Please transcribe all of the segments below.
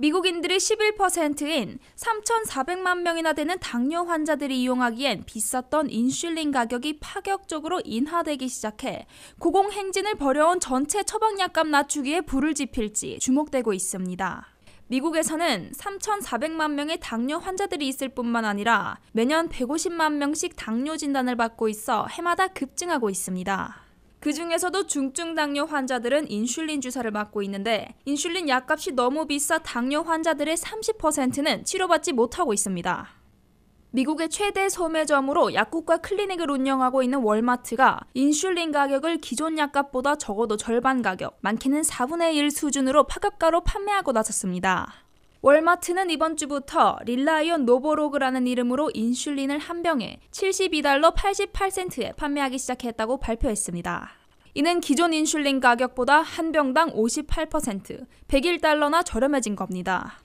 미국인들의 11%인 3,400만 명이나 되는 당뇨 환자들이 이용하기엔 비쌌던 인슐린 가격이 파격적으로 인하되기 시작해 고공행진을 벌여온 전체 처방약값 낮추기에 불을 지필지 주목되고 있습니다. 미국에서는 3,400만 명의 당뇨 환자들이 있을 뿐만 아니라 매년 150만 명씩 당뇨 진단을 받고 있어 해마다 급증하고 있습니다. 그 중에서도 중증 당뇨 환자들은 인슐린 주사를 맞고 있는데 인슐린 약값이 너무 비싸 당뇨 환자들의 30%는 치료받지 못하고 있습니다. 미국의 최대 소매점으로 약국과 클리닉을 운영하고 있는 월마트가 인슐린 가격을 기존 약값보다 적어도 절반 가격, 많게는 4분의 1 수준으로 파격가로 판매하고 나섰습니다. 월마트는 이번 주부터 릴라이온 노보로그라는 이름으로 인슐린을 한 병에 72달러 88센트에 판매하기 시작했다고 발표했습니다. 이는 기존 인슐린 가격보다 한 병당 58%, 101달러나 저렴해진 겁니다.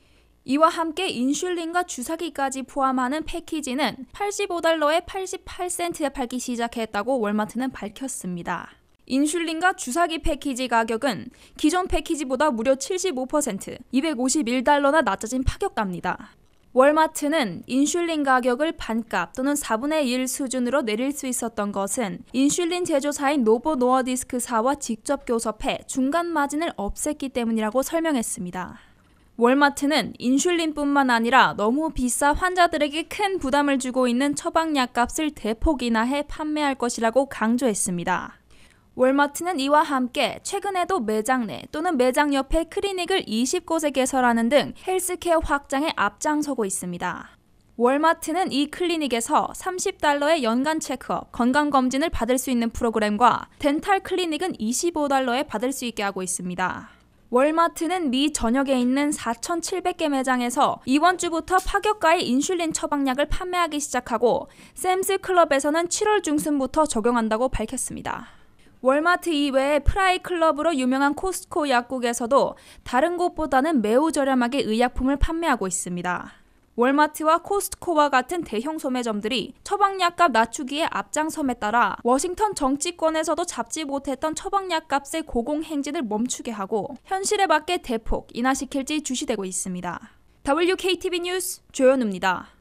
이와 함께 인슐린과 주사기까지 포함하는 패키지는 85달러에 88센트에 팔기 시작했다고 월마트는 밝혔습니다. 인슐린과 주사기 패키지 가격은 기존 패키지보다 무려 75%, 251달러나 낮아진 파격감입니다. 월마트는 인슐린 가격을 반값 또는 4분의 1 수준으로 내릴 수 있었던 것은 인슐린 제조사인 노보 노어디스크사와 직접 교섭해 중간 마진을 없앴기 때문이라고 설명했습니다. 월마트는 인슐린뿐만 아니라 너무 비싸 환자들에게 큰 부담을 주고 있는 처방약 값을 대폭인하해 판매할 것이라고 강조했습니다. 월마트는 이와 함께 최근에도 매장 내 또는 매장 옆에 클리닉을 20곳에 개설하는 등 헬스케어 확장에 앞장서고 있습니다. 월마트는 이 클리닉에서 30달러의 연간 체크업, 건강검진을 받을 수 있는 프로그램과 덴탈 클리닉은 25달러에 받을 수 있게 하고 있습니다. 월마트는 미 전역에 있는 4,700개 매장에서 이번 주부터 파격가의 인슐린 처방약을 판매하기 시작하고 샘스 클럽에서는 7월 중순부터 적용한다고 밝혔습니다. 월마트 이외에 프라이 클럽으로 유명한 코스코 약국에서도 다른 곳보다는 매우 저렴하게 의약품을 판매하고 있습니다. 월마트와 코스트코와 같은 대형 소매점들이 처방약값 낮추기에 앞장섬에 따라 워싱턴 정치권에서도 잡지 못했던 처방약값의 고공행진을 멈추게 하고 현실에 맞게 대폭 인하시킬지 주시되고 있습니다. WKTV 뉴스 조현우입니다.